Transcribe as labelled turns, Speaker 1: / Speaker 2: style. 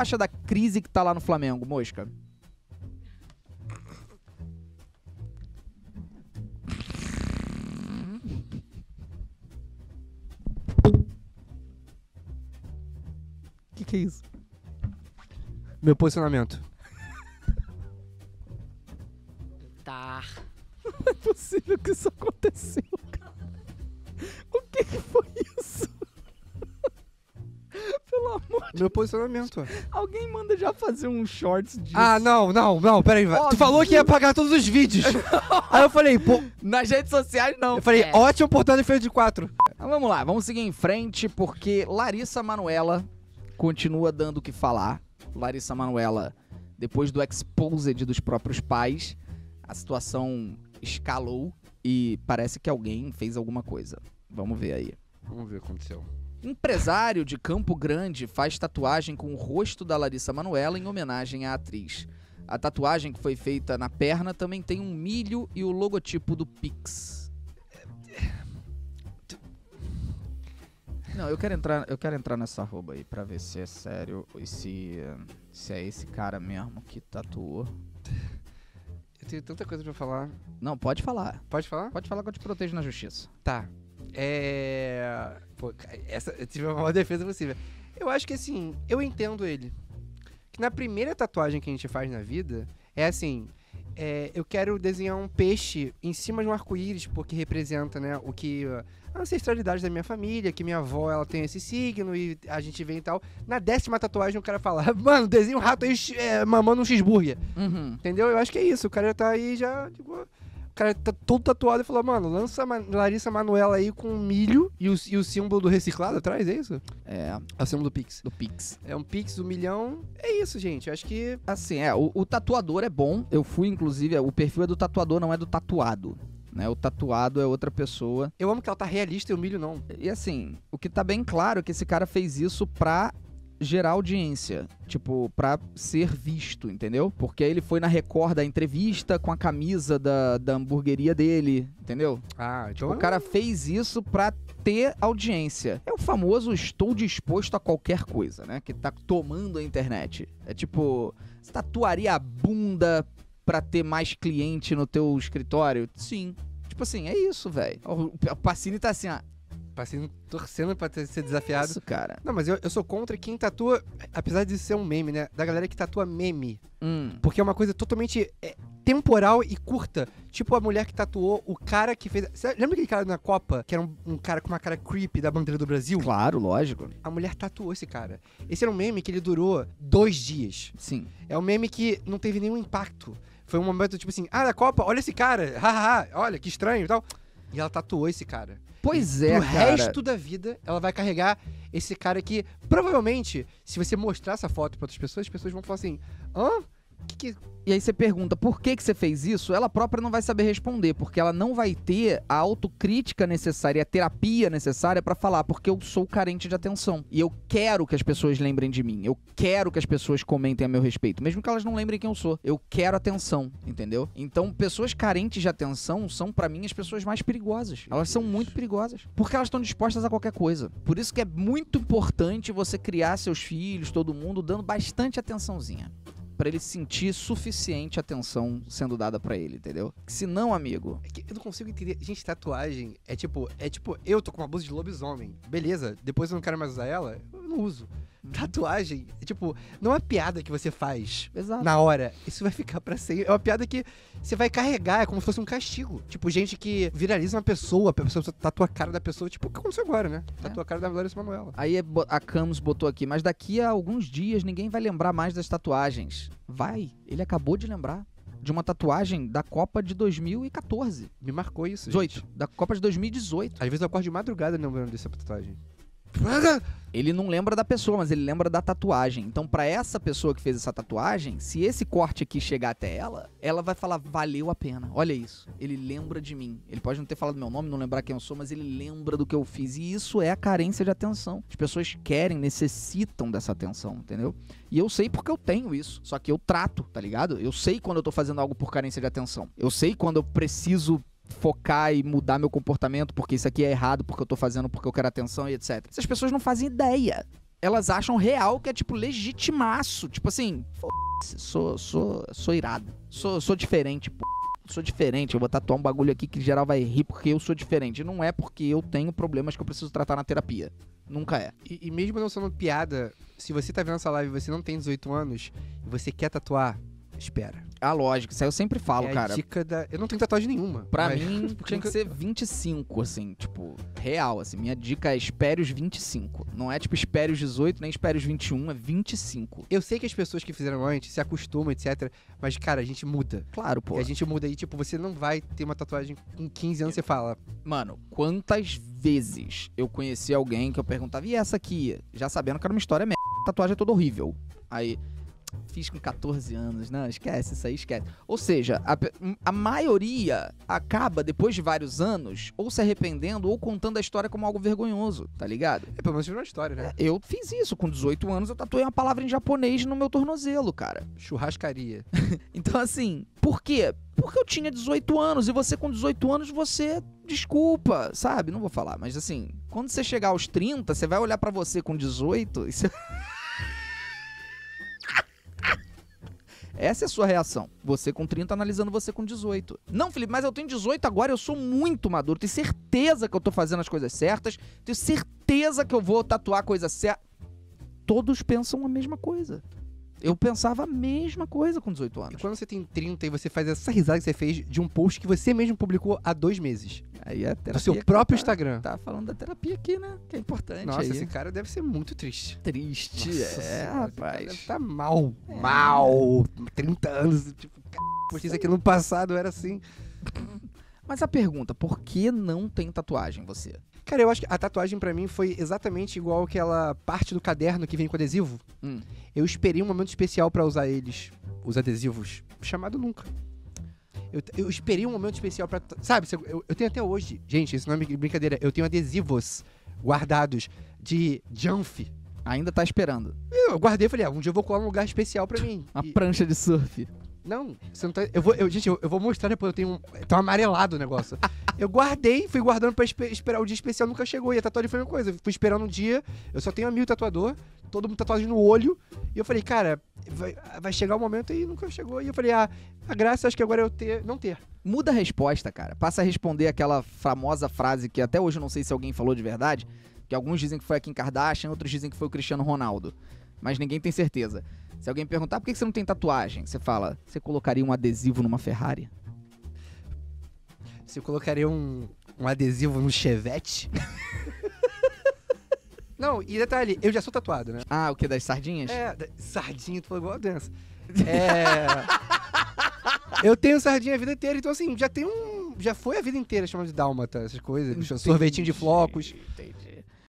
Speaker 1: acha da crise que tá lá no Flamengo, Mosca? O que, que é isso?
Speaker 2: Meu posicionamento.
Speaker 1: Tá. Não é possível que isso aconteceu, cara. O que, que foi isso? pelo amor de Meu posicionamento. Alguém manda já fazer um shorts disso. Ah, não, não,
Speaker 2: não, peraí. Óbvio. Tu falou que ia
Speaker 1: pagar todos os vídeos. Aí eu falei, pô. Nas redes sociais, não. Eu falei, é. ótimo portando feio de quatro. Então, vamos lá, vamos seguir em frente, porque Larissa Manuela continua dando o que falar. Larissa Manuela, depois do exposed dos próprios pais, a situação escalou e parece que alguém fez alguma coisa. Vamos ver aí.
Speaker 2: Vamos ver o que aconteceu.
Speaker 1: Empresário de Campo Grande faz tatuagem com o rosto da Larissa Manuela em homenagem à atriz. A tatuagem que foi feita na perna também tem um milho e o logotipo do Pix. Não, eu quero entrar, eu quero entrar nessa roupa aí pra ver se é sério e se, se é esse cara mesmo que tatuou.
Speaker 2: Eu tenho tanta coisa pra falar.
Speaker 1: Não, pode falar. Pode falar? Pode falar que eu te protejo na justiça. Tá.
Speaker 2: É. Pô, essa, eu tive a maior defesa possível. Eu acho que assim, eu entendo ele. Que na primeira tatuagem que a gente faz na vida, é assim. É, eu quero desenhar um peixe em cima de um arco-íris, porque representa, né, o que a ancestralidade da minha família, que minha avó ela tem esse signo e a gente vem e tal. Na décima tatuagem o cara fala, mano, desenha um rato aí é, mamando um cheeseburger. Uhum. Entendeu? Eu acho que é isso. O cara já tá aí já. Tipo, o cara tá todo tatuado e falou, mano, lança Larissa Manuela aí com milho
Speaker 1: e o, e o símbolo do reciclado atrás, é isso? É. É o símbolo do Pix. Do Pix. É um Pix, um milhão. É isso, gente. Acho que. Assim, é, o, o tatuador é bom. Eu fui, inclusive, é, o perfil é do tatuador, não é do tatuado. Né, o tatuado é outra pessoa. Eu amo que ela tá realista e o milho não. E assim, o que tá bem claro é que esse cara fez isso pra gerar audiência, tipo, pra ser visto, entendeu? Porque aí ele foi na Record da entrevista com a camisa da, da hamburgueria dele, entendeu? Ah, então. Tipo, o é cara fez isso pra ter audiência. É o famoso estou disposto a qualquer coisa, né? Que tá tomando a internet. É tipo, você tatuaria tá a bunda pra ter mais cliente no teu escritório? Sim. Tipo assim, é isso, velho. O Pacini tá assim, ó,
Speaker 2: passei torcendo pra ter, ser desafiado. Isso, cara. Não, mas eu, eu sou contra quem tatua, apesar de ser um meme, né? Da galera que tatua meme. Hum. Porque é uma coisa totalmente é, temporal e curta. Tipo a mulher que tatuou o cara que fez. Cê lembra aquele cara na Copa, que era um, um, cara com uma cara creepy da bandeira do Brasil? Claro, lógico. A mulher tatuou esse cara. Esse era um meme que ele durou dois dias. Sim. É um meme que não teve nenhum impacto. Foi um momento tipo assim: ah, da Copa, olha esse cara, haha, olha que estranho e tal. E ela tatuou esse cara.
Speaker 1: Pois é, Pro cara. resto da
Speaker 2: vida, ela vai carregar esse cara que, provavelmente, se você mostrar essa foto
Speaker 1: para outras pessoas, as pessoas vão falar assim: hã? que, e aí você pergunta por que, que você fez isso, ela própria não vai saber responder, porque ela não vai ter a autocrítica necessária, a terapia necessária para falar, porque eu sou carente de atenção. E eu quero que as pessoas lembrem de mim. Eu quero que as pessoas comentem a meu respeito, mesmo que elas não lembrem quem eu sou. Eu quero atenção, entendeu? Então, pessoas carentes de atenção são, para mim, as pessoas mais perigosas. Elas são muito perigosas, porque elas estão dispostas a qualquer coisa. Por isso que é muito importante você criar seus filhos, todo mundo, dando bastante atençãozinha para ele sentir suficiente atenção sendo dada para ele, entendeu? Se não, amigo. É eu não consigo entender.
Speaker 2: Gente, tatuagem é tipo, é tipo, eu tô com uma blusa de lobisomem. Beleza, depois eu não quero mais usar ela, eu não uso. Uhum. Tatuagem, tipo, não é uma piada que você faz Exato. na hora. Isso vai ficar pra sempre. É uma piada que você vai carregar, é como se fosse um castigo. Tipo, gente que viraliza uma pessoa, a pessoa tatua a cara da pessoa, tipo, o que aconteceu agora, né? É. Tatua a cara da Valéria Manuela.
Speaker 1: Aí é a Camus botou aqui, mas daqui a alguns dias ninguém vai lembrar mais das tatuagens. Vai, ele acabou de lembrar de uma tatuagem da Copa de 2014. Me marcou isso. 18. Da Copa de 2018. Às vezes eu acordo de madrugada lembrando dessa tatuagem. Ele não lembra da pessoa, mas ele lembra da tatuagem. Então, para essa pessoa que fez essa tatuagem, se esse corte aqui chegar até ela, ela vai falar: valeu a pena. Olha isso. Ele lembra de mim. Ele pode não ter falado meu nome, não lembrar quem eu sou, mas ele lembra do que eu fiz. E isso é a carência de atenção. As pessoas querem, necessitam dessa atenção, entendeu? E eu sei porque eu tenho isso. Só que eu trato, tá ligado? Eu sei quando eu tô fazendo algo por carência de atenção. Eu sei quando eu preciso focar e mudar meu comportamento porque isso aqui é errado, porque eu tô fazendo porque eu quero atenção e etc. Essas pessoas não fazem ideia. Elas acham real que é, tipo, legitimaço. Tipo assim, f***, sou, sou, sou irado. Sou, sou diferente, p***. Sou diferente, eu vou tatuar um bagulho aqui que geral vai rir porque eu sou diferente. Não é porque eu tenho problemas que eu preciso tratar na terapia.
Speaker 2: Nunca é. E, e mesmo não sendo piada, se você tá vendo essa live e você não tem
Speaker 1: 18 anos e você quer tatuar, Espera. É ah, lógico. Isso aí eu sempre falo, é cara. A dica da... Eu não tenho tatuagem nenhuma. Pra mas... mim, tinha que ser 25, assim, tipo, real, assim. Minha dica é espere os 25. Não é tipo espere os 18, nem espere os 21, é 25. Eu sei que as pessoas que fizeram antes se acostumam, etc. Mas, cara, a gente muda. Claro, pô. E a gente muda aí tipo, você não vai ter uma tatuagem com 15 anos, você fala. Mano, quantas vezes eu conheci alguém que eu perguntava, e essa aqui? Já sabendo que era uma história merda, tatuagem é toda horrível. Aí, Fiz com 14 anos, não, esquece isso aí, esquece. Ou seja, a, a maioria acaba, depois de vários anos, ou se arrependendo ou contando a história como algo vergonhoso, tá ligado? É, pelo menos uma história, né? É, eu fiz isso, com 18 anos eu tatuei uma palavra em japonês no meu tornozelo, cara. Churrascaria. então, assim, por quê? Porque eu tinha 18 anos e você com 18 anos você desculpa, sabe? Não vou falar, mas assim, quando você chegar aos 30, você vai olhar para você com 18 e você... Essa é a sua reação. Você com 30 analisando você com 18. Não, Felipe, mas eu tenho 18 agora, eu sou muito maduro. Tenho certeza que eu tô fazendo as coisas certas. Tenho certeza que eu vou tatuar a coisa certa. Todos pensam a mesma coisa. Eu pensava a mesma coisa com 18 anos. E quando você tem 30 e você faz essa risada que você fez
Speaker 2: de um post que você mesmo publicou há dois meses. Aí a é terapia. Do seu próprio tá, Instagram. Tá falando da terapia aqui, né? Que é importante. Nossa, aí. esse cara deve ser muito triste. Triste, Nossa, é, senhora, tá- rapaz. Tá mal. É. Mal. 30 anos. Tipo, c... postei isso aqui no passado, era assim. Mas a pergunta, por que não tem tatuagem você? Cara, eu acho que a tatuagem para mim foi exatamente igual aquela parte do caderno que vem com adesivo. Hum. Eu esperei um momento especial para usar eles, os adesivos. Chamado nunca. Eu, eu esperei um momento especial para Sabe, eu, eu, tenho até hoje. Gente, isso não é brincadeira. Eu tenho adesivos guardados de jump Ainda tá esperando. Eu guardei e falei, ah, um dia eu vou colar um lugar especial para mim. Uma e... prancha de surf. Não, você não tá. Eu vou, eu, gente, eu, eu vou mostrar depois. Eu tenho um. Tá amarelado o negócio. eu guardei, fui guardando pra esper, esperar. O dia especial nunca chegou. E a tatuagem foi a mesma coisa. fui esperando um dia. Eu só tenho amigo tatuador. Todo mundo tatuagem no olho. E eu falei, cara, vai, vai chegar o um momento e nunca chegou. E eu falei, ah, a graça acho que agora é eu ter. Não ter.
Speaker 1: Muda a resposta, cara. Passa a responder aquela famosa frase que até hoje eu não sei se alguém falou de verdade. Que alguns dizem que foi a Kim Kardashian, outros dizem que foi o Cristiano Ronaldo. Mas ninguém tem certeza se alguém perguntar por que você não tem tatuagem, você fala, você colocaria um adesivo numa Ferrari? Você
Speaker 2: colocaria um,
Speaker 1: um adesivo no Chevette?
Speaker 2: não, e detalhe, eu já sou tatuado, né? Ah, o que? Das sardinhas? É, sardinha, tu falou igual a dança. É. eu tenho sardinha a vida inteira, então assim, já tem um. Já foi a vida inteira chamado de dálmata, essas coisas. Entendi, sorvetinho de flocos.
Speaker 1: Entendi.